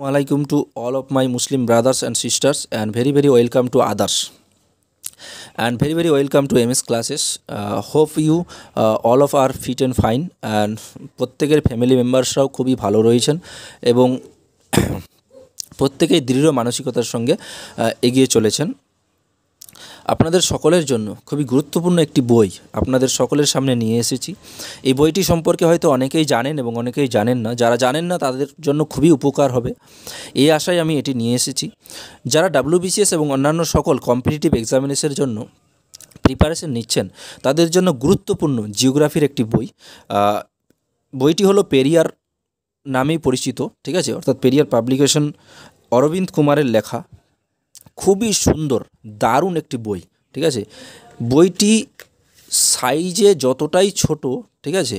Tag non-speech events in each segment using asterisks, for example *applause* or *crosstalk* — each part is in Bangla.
ওয়ালাইকুম to all of my Muslim brothers and sisters and very very welcome to others and very very welcome to M S classes hope you all of are fit and fine and প্রত্যেকের ফ্যামিলি মেম্বার্সরাও খুবই ভালো রয়েছেন এবং *coughs* প্রত্যেকেই দৃঢ় মানসিকতার সঙ্গে uh, এগিয়ে চলেছেন আপনাদের সকলের জন্য খুবই গুরুত্বপূর্ণ একটি বই আপনাদের সকলের সামনে নিয়ে এসেছি এই বইটি সম্পর্কে হয়তো অনেকেই জানেন এবং অনেকেই জানেন না যারা জানেন না তাদের জন্য খুবই উপকার হবে এই আশায় আমি এটি নিয়ে এসেছি যারা ডাব্লিউবিসিএস এবং অন্যান্য সকল কম্পিটিটিভ এক্সামিনেশনের জন্য প্রিপারেশন নিচ্ছেন তাদের জন্য গুরুত্বপূর্ণ জিওগ্রাফির একটি বই বইটি হলো পেরিয়ার নামেই পরিচিত ঠিক আছে অর্থাৎ পেরিয়ার পাবলিকেশন অরবিন্দ কুমারের লেখা খুবই সুন্দর দারুণ একটি বই ঠিক আছে বইটি সাইজে যতটাই ছোট ঠিক আছে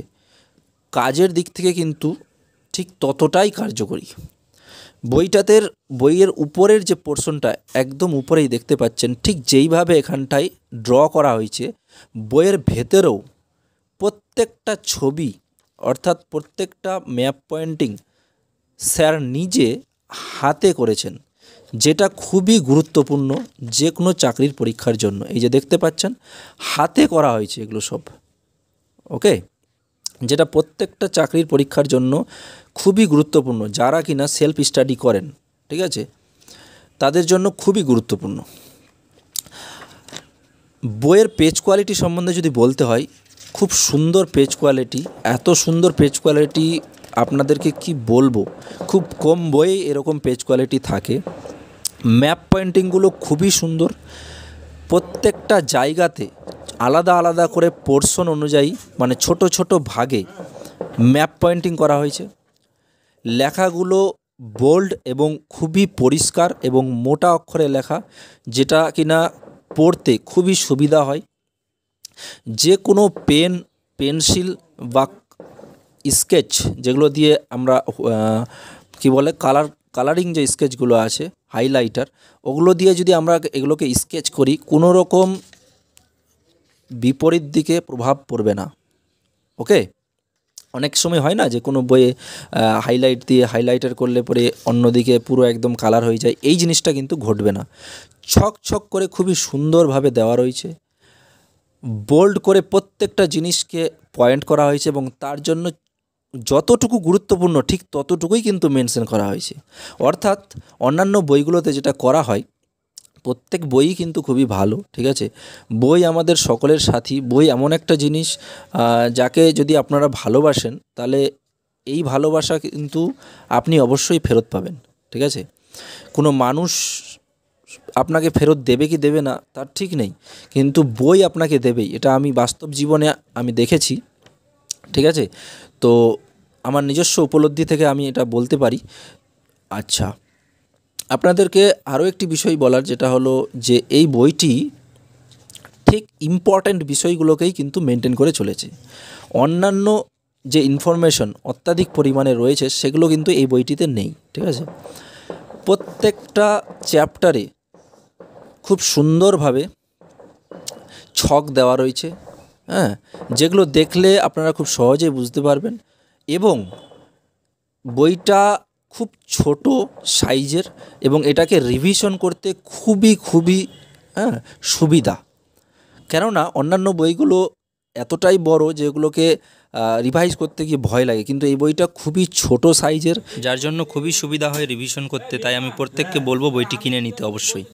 কাজের দিক থেকে কিন্তু ঠিক ততটাই কার্যকরী বইটাতে বইয়ের উপরের যে পোর্শনটা একদম উপরেই দেখতে পাচ্ছেন ঠিক যেইভাবে এখানটায় ড্র করা হয়েছে বইয়ের ভেতরেও প্রত্যেকটা ছবি অর্থাৎ প্রত্যেকটা ম্যাপ পয়েন্টিং স্যার নিজে হাতে করেছেন যেটা খুবই গুরুত্বপূর্ণ যে কোনো চাকরির পরীক্ষার জন্য এই যে দেখতে পাচ্ছেন হাতে করা হয়েছে এগুলো সব ওকে যেটা প্রত্যেকটা চাকরির পরীক্ষার জন্য খুবই গুরুত্বপূর্ণ যারা কি না সেলফ স্টাডি করেন ঠিক আছে তাদের জন্য খুবই গুরুত্বপূর্ণ বইয়ের পেজ কোয়ালিটি সম্বন্ধে যদি বলতে হয় খুব সুন্দর পেজ কোয়ালিটি এত সুন্দর পেজ কোয়ালিটি আপনাদেরকে কি বলবো খুব কম বই এরকম পেজ কোয়ালিটি থাকে ম্যাপ পয়েন্টিংগুলো খুবই সুন্দর প্রত্যেকটা জায়গাতে আলাদা আলাদা করে পোর্শন অনুযায়ী মানে ছোট ছোট ভাগে ম্যাপ পয়েন্টিং করা হয়েছে লেখাগুলো বোল্ড এবং খুবই পরিষ্কার এবং মোটা অক্ষরে লেখা যেটা কিনা পড়তে খুবই সুবিধা হয় যে কোনো পেন পেন্সিল বা স্কেচ যেগুলো দিয়ে আমরা কি বলে কালার কালারিং যে স্কেচগুলো আছে হাইলাইটার ওগুলো দিয়ে যদি আমরা এগুলোকে স্কেচ করি কোনো রকম বিপরীত দিকে প্রভাব পড়বে না ওকে অনেক সময় হয় না যে কোনো বইয়ে হাইলাইট দিয়ে হাইলাইটার করলে পরে অন্যদিকে পুরো একদম কালার হয়ে যায় এই জিনিসটা কিন্তু ঘটবে না ছক ছক করে খুবই সুন্দরভাবে দেওয়া রয়েছে বোল্ড করে প্রত্যেকটা জিনিসকে পয়েন্ট করা হয়েছে এবং তার জন্য যতটুকু গুরুত্বপূর্ণ ঠিক ততটুকুই কিন্তু মেনশন করা হয়েছে অর্থাৎ অন্যান্য বইগুলোতে যেটা করা হয় প্রত্যেক বইই কিন্তু খুবই ভালো ঠিক আছে বই আমাদের সকলের সাথী বই এমন একটা জিনিস যাকে যদি আপনারা ভালোবাসেন তাহলে এই ভালোবাসা কিন্তু আপনি অবশ্যই ফেরত পাবেন ঠিক আছে কোনো মানুষ আপনাকে ফেরত দেবে কি দেবে না তার ঠিক নেই কিন্তু বই আপনাকে দেবেই এটা আমি বাস্তব জীবনে আমি দেখেছি ঠিক আছে তো আমার নিজস্ব উপলব্ধি থেকে আমি এটা বলতে পারি আচ্ছা আপনাদেরকে আরও একটি বিষয় বলার যেটা হলো যে এই বইটি ঠিক ইম্পর্ট্যান্ট বিষয়গুলোকেই কিন্তু মেনটেন করে চলেছে অন্যান্য যে ইনফরমেশন অত্যাধিক পরিমাণে রয়েছে সেগুলো কিন্তু এই বইটিতে নেই ঠিক আছে প্রত্যেকটা চ্যাপ্টারে খুব সুন্দরভাবে ছক দেওয়া রয়েছে হ্যাঁ যেগুলো দেখলে আপনারা খুব সহজেই বুঝতে পারবেন এবং বইটা খুব ছোট সাইজের এবং এটাকে রিভিশন করতে খুবই খুবই হ্যাঁ সুবিধা কেননা অন্যান্য বইগুলো এতটাই বড় যেগুলোকে রিভাইজ করতে গিয়ে ভয় লাগে কিন্তু এই বইটা খুবই ছোট সাইজের যার জন্য খুবই সুবিধা হয় রিভিশন করতে তাই আমি প্রত্যেককে বলবো বইটি কিনে নিতে অবশ্যই